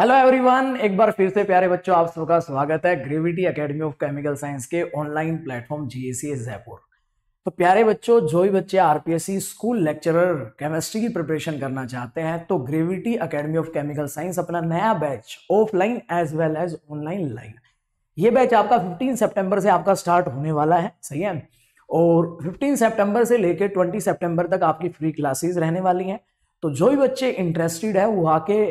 hello everyone एक बार फिर से प्यारे बच्चों आप सबका स्वागत है Gravity Academy of Chemical Science के ऑनलाइन प्लेटफॉर्म जीएसी जयपुर तो प्यारे बच्चों जो भी बच्चे आरपीएससी स्कूल लेक्चरर केमिस्ट्री की प्रिपरेशन करना चाहते हैं तो Gravity Academy of Chemical Science अपना नया batch offline as well as online line ये बैच आपका फिफ्टीन सेप्टेम्बर से आपका स्टार्ट होने वाला है सही है और फिफ्टीन सेप्टेम्बर से लेकर ट्वेंटी सेप्टेम्बर तक आपकी फ्री क्लासेज रहने वाली हैं तो जो भी बच्चे इंटरेस्टेड है वो आके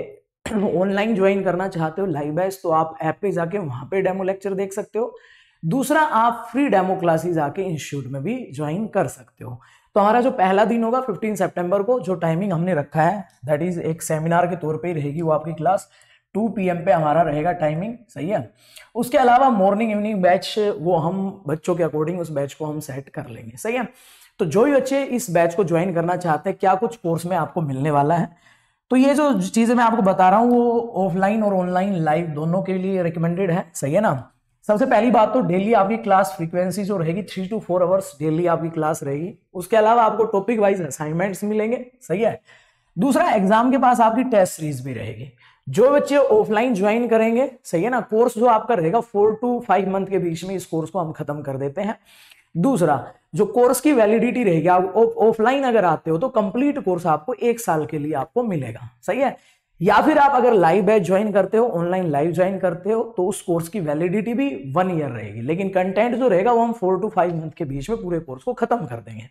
ऑनलाइन ज्वाइन करना चाहते हो लाइव बैच तो आप ऐप पे जाके वहाँ पे डेमो लेक्चर देख सकते हो दूसरा आप फ्री डेमो क्लासेस आके इंस्टीट्यूट में भी ज्वाइन कर सकते हो तो हमारा जो पहला दिन होगा 15 सितंबर को जो टाइमिंग हमने रखा है दैट इज़ एक सेमिनार के तौर पे रहेगी वो आपकी क्लास 2 पीएम पे हमारा रहेगा टाइमिंग सही है उसके अलावा मॉर्निंग इवनिंग बैच वो हम बच्चों के अकॉर्डिंग उस बैच को हम सेट कर लेंगे सही है तो जो भी बच्चे इस बैच को ज्वाइन करना चाहते हैं क्या कुछ कोर्स में आपको मिलने वाला है तो ये जो चीज़ें मैं आपको बता रहा हूँ वो ऑफलाइन और ऑनलाइन लाइव दोनों के लिए रिकमेंडेड है सही है ना सबसे पहली बात तो डेली आपकी क्लास फ्रीक्वेंसी जो रहेगी three to four hours daily आपकी क्लास रहेगी उसके अलावा आपको टॉपिक वाइज असाइनमेंट्स मिलेंगे सही है दूसरा एग्जाम के पास आपकी टेस्ट सीरीज भी रहेगी जो बच्चे ऑफलाइन ज्वाइन करेंगे सही है ना कोर्स जो आपका रहेगा फोर टू फाइव मंथ के बीच में इस कोर्स को हम खत्म कर देते हैं दूसरा जो कोर्स की वैलिडिटी रहेगी आप ऑफलाइन अगर आते हो तो कंप्लीट कोर्स आपको एक साल के लिए आपको मिलेगा सही है या फिर आप अगर लाइव बैच ज्वाइन करते हो ऑनलाइन लाइव ज्वाइन करते हो तो उस कोर्स की वैलिडिटी भी वन ईयर रहेगी लेकिन कंटेंट जो रहेगा वो हम फोर टू फाइव मंथ के बीच में पूरे कोर्स को खत्म कर देंगे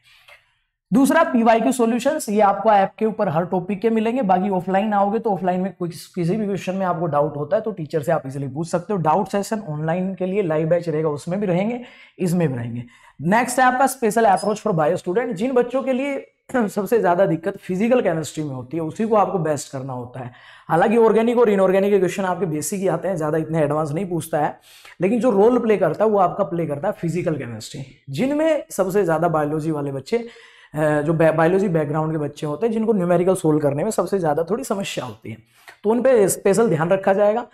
दूसरा पीवाई क्यू सोल्यूशन ये आपको ऐप के ऊपर हर टॉपिक के मिलेंगे बाकी ऑफलाइन आओगे तो ऑफलाइन में किसी भी क्वेश्चन में आपको डाउट होता है तो टीचर से आप इजिली पूछ सकते हो डाउट सेशन ऑनलाइन के लिए लाइव बैच रहेगा उसमें भी रहेंगे इसमें भी रहेंगे नेक्स्ट है आपका special approach for bio student जिन बच्चों के लिए सबसे ज्यादा दिक्कत फिजिकल केमिस्ट्री में होती है उसी को आपको बेस्ट करना होता है हालांकि ऑर्गेनिक और इनऑर्गेनिक के क्वेश्चन आपके बेसिक ही आते हैं ज्यादा इतने एडवांस नहीं पूछता है लेकिन जो रोल प्ले करता है वो आपका प्ले करता है फिजिकल केमिस्ट्री जिनमें सबसे ज्यादा बायोलॉजी वाले बच्चे जो बायोलॉजी बैकग्राउंड के बच्चे होते हैं जिनको न्यूमेरिकल सोल्व करने में सबसे ज़्यादा थोड़ी समस्या होती है तो उन पर स्पेशल ध्यान रखा जाएगा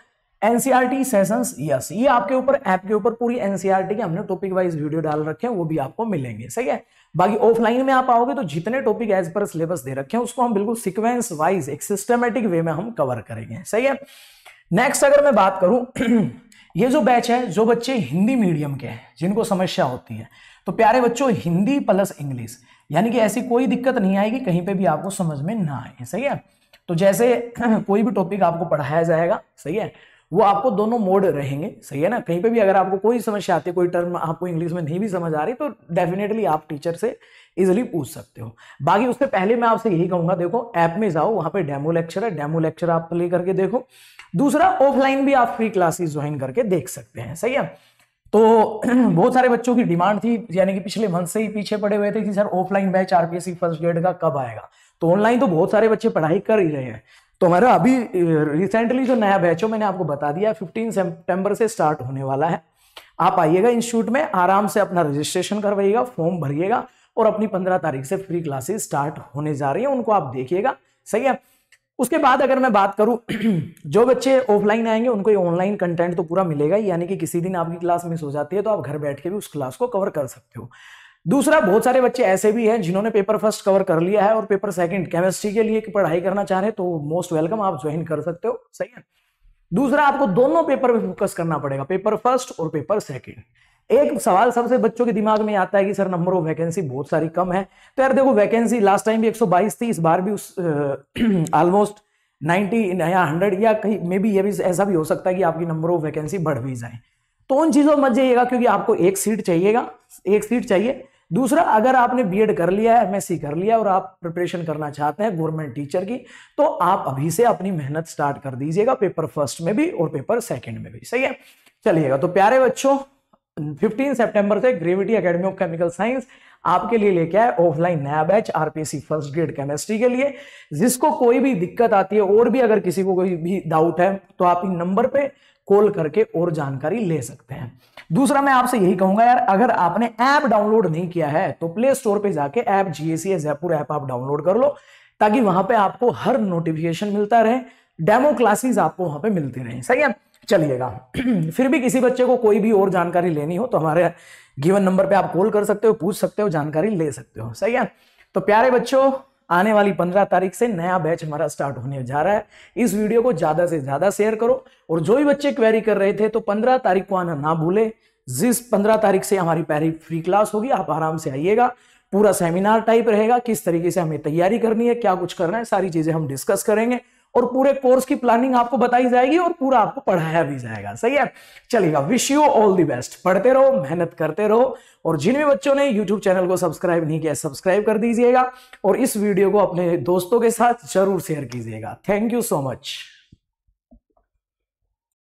एनसीआरटी सेशंस यस ये आपके ऊपर ऐप के ऊपर पूरी एनसीआरटी के हमने टॉपिक वाइज वीडियो डाल रखे हैं वो भी आपको मिलेंगे सही है बाकी ऑफलाइन में आप आओगे तो जितने टॉपिक एज पर सिलेबस दे रखे हैं उसको हम बिल्कुल सिक्वेंस वाइज एक सिस्टमेटिक वे में हम कवर करेंगे सही है नेक्स्ट अगर मैं बात करूं ये जो बैच है जो बच्चे हिंदी मीडियम के हैं जिनको समस्या होती है तो प्यारे बच्चों हिंदी प्लस इंग्लिश यानी कि ऐसी कोई दिक्कत नहीं आएगी कहीं पे भी आपको समझ में ना आए सही है तो जैसे कोई भी टॉपिक आपको पढ़ाया जाएगा सही है वो आपको दोनों मोड रहेंगे सही है ना कहीं पे भी अगर आपको कोई समस्या आती है कोई टर्म आपको इंग्लिश में नहीं भी समझ आ रही तो डेफिनेटली आप टीचर से इजिली पूछ सकते हो बाकी उससे पहले मैं आपसे यही कहूंगा देखो ऐप में जाओ वहां पे डेमो लेक्चर है डेमो लेक्चर आप प्ले करके देखो दूसरा ऑफलाइन भी आप फ्री क्लासेस ज्वाइन करके देख सकते हैं सही है तो बहुत सारे बच्चों की डिमांड थी यानी कि पिछले मंथ से ही पीछे पड़े हुए थे कि sir offline batch RPSC first grade का कब आएगा तो ऑनलाइन तो बहुत सारे बच्चे पढ़ाई कर ही रहे हैं तो हमारा अभी रिसेंटली जो नया बैच हो मैंने आपको बता दिया है फिफ्टीन सेप्टेम्बर से स्टार्ट होने वाला है आप आइएगा इंस्टीट्यूट में आराम से अपना रजिस्ट्रेशन करवाइएगा फॉर्म भरिएगा और अपनी पंद्रह तारीख से फ्री क्लासेस स्टार्ट होने जा रही है उनको आप देखिएगा सही है उसके बाद अगर मैं बात करूं जो बच्चे ऑफलाइन आएंगे उनको ये ऑनलाइन कंटेंट तो पूरा मिलेगा यानी कि किसी दिन आपकी क्लास मिस हो जाती है तो आप घर बैठ के भी उस क्लास को कवर कर सकते हो दूसरा बहुत सारे बच्चे ऐसे भी हैं जिन्होंने पेपर फर्स्ट कवर कर लिया है और पेपर सेकंड केमिस्ट्री के लिए की पढ़ाई करना चाह रहे हैं तो मोस्ट वेलकम आप ज्वाइन कर सकते हो सही है दूसरा आपको दोनों पेपर पे फोकस करना पड़ेगा पेपर फर्स्ट और पेपर सेकंड एक सवाल सबसे बच्चों के दिमाग में आता है कि सर नंबर ऑफ वैकेंसी बहुत सारी कम है तो यार देखो वैकेंसी लास्ट टाइम भी एक थी इस बार भी उस ऑलमोस्ट नाइनटी या हंड्रेड या कहीं मे बी ये भी ऐसा भी हो सकता है कि आपकी नंबर ऑफ वैकेंसी बढ़ भी जाए तो उन चीजों मत जाइएगा क्योंकि आपको एक सीट चाहिएगा एक सीट चाहिए दूसरा अगर आपने बीएड कर लिया है एमएससी कर लिया और आप प्रिपरेशन करना चाहते हैं गवर्नमेंट टीचर की तो आप अभी से अपनी मेहनत स्टार्ट कर दीजिएगा पेपर फर्स्ट में भी और पेपर सेकंड में भी सही है चलिएगा तो प्यारे बच्चों 15 सितंबर से Gravity Academy of Chemical Science आपके लिए लेके आए ऑफलाइन नया batch RPSC first grade chemistry के लिए जिसको कोई भी दिक्कत आती है और भी अगर किसी को कोई भी डाउट है तो आप इन नंबर पे कॉल करके और जानकारी ले सकते हैं दूसरा मैं आपसे यही कहूंगा यार अगर आपने ऐप डाउनलोड नहीं किया है तो प्ले स्टोर पे जाके ऐप जीएसी जयपुर ऐप आप डाउनलोड कर लो ताकि वहां पे आपको हर नोटिफिकेशन मिलता रहे डेमो क्लासेस आपको वहां पे मिलती रहे सही है चलिएगा फिर भी किसी बच्चे को कोई भी और जानकारी लेनी हो तो हमारे गिवन नंबर पे आप कॉल कर सकते हो पूछ सकते हो जानकारी ले सकते हो सही है तो प्यारे बच्चों आने वाली पंद्रह तारीख से नया बैच हमारा स्टार्ट होने जा रहा है इस वीडियो को ज़्यादा से ज़्यादा शेयर करो और जो भी बच्चे क्वेरी कर रहे थे तो पंद्रह तारीख को आना ना भूले जिस पंद्रह तारीख से हमारी पहली फ्री क्लास होगी आप आराम से आइएगा पूरा सेमिनार टाइप रहेगा किस तरीके से हमें तैयारी करनी है क्या कुछ करना है सारी चीज़ें हम डिस्कस करेंगे और पूरे कोर्स की प्लानिंग आपको बताई जाएगी और पूरा आपको पढ़ाया भी जाएगा सही है चलेगा wish you all the best पढ़ते रहो मेहनत करते रहो और जिन भी बच्चों ने यूट्यूब चैनल को सब्सक्राइब नहीं किया सब्सक्राइब कर दीजिएगा और इस वीडियो को अपने दोस्तों के साथ जरूर शेयर कीजिएगा थैंक यू सो मच